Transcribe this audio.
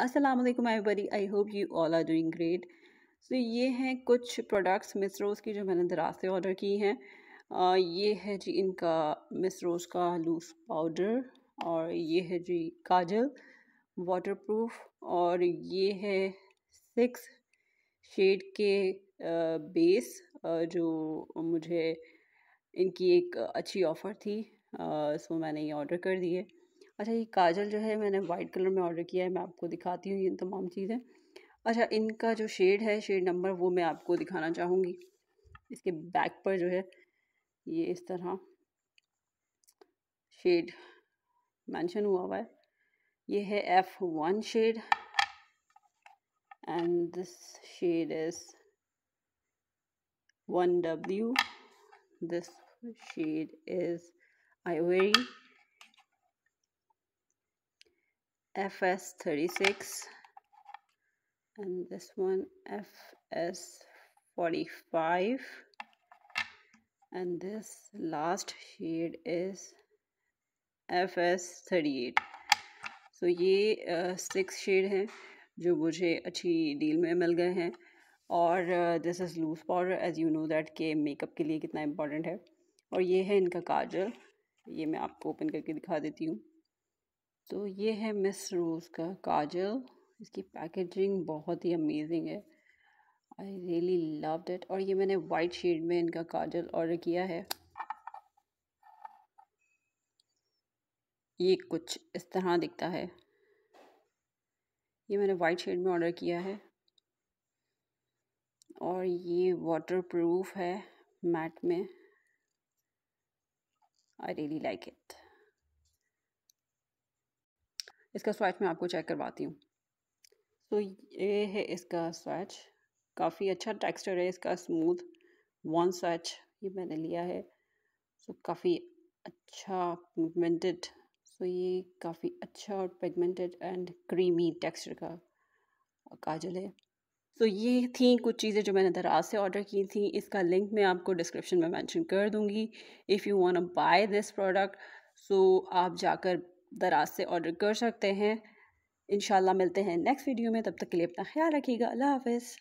अस्सलाम वालेकुम everybody I hope you all are doing great so ये हैं कुछ प्रोडक्ट्स मिसरोज़ की जो मैंने दराज से ऑर्डर की हैं ये है जी इनका मिसरोज़ का लूज पाउडर और ये है जी काजल वाटरप्रूफ और ये है सिक्स शेड के बेस जो मुझे इनकी एक अच्छी ऑफ़र थी सो मैंने ये ऑर्डर कर दिए अच्छा ये काजल जो है मैंने वाइट कलर में ऑर्डर किया है मैं आपको दिखाती हूँ ये तमाम चीज़ें अच्छा इनका जो शेड है शेड नंबर वो मैं आपको दिखाना चाहूँगी इसके बैक पर जो है ये इस तरह शेड मेंशन हुआ हुआ है ये है F one shade and this shade is one W this shade is ivory FS36 and this one FS45 and this last shade is FS38 so, ये सिक्स शेड हैं जो मुझे अच्छी डील में मिल गए हैं और this is loose powder as you know that के मेकअप के लिए कितना इम्पॉर्टेंट है और ये है इनका काजल ये मैं आपको ओपन करके दिखा देती हूँ तो ये है मिस रोज़ का काजल इसकी पैकेजिंग बहुत ही अमेजिंग है आई रियली लव डेट और ये मैंने वाइट शेड में इनका काजल ऑर्डर किया है ये कुछ इस तरह दिखता है ये मैंने वाइट शेड में ऑर्डर किया है और ये वाटर प्रूफ है मैट में आई रियली लाइक इट इसका स्वाच मैं आपको चेक करवाती हूँ तो ये है इसका स्वाच काफ़ी अच्छा टेक्सचर है इसका स्मूथ वन स्वाच ये मैंने लिया है सो काफ़ी अच्छा पिगमेंटेड सो ये काफ़ी अच्छा और पिगमेंटेड एंड क्रीमी टेक्सचर का काजल है सो ये थी कुछ चीज़ें जो मैंने दराज से ऑर्डर की थी इसका लिंक मैं आपको डिस्क्रिप्शन में मेंशन कर दूंगी if you want buy this product so आप जाकर दराज से ऑर्डर कर सकते हैं इन मिलते हैं नेक्स्ट वीडियो में तब तक के लिए अपना ख्याल रखिएगा अल्लाह हाफिज़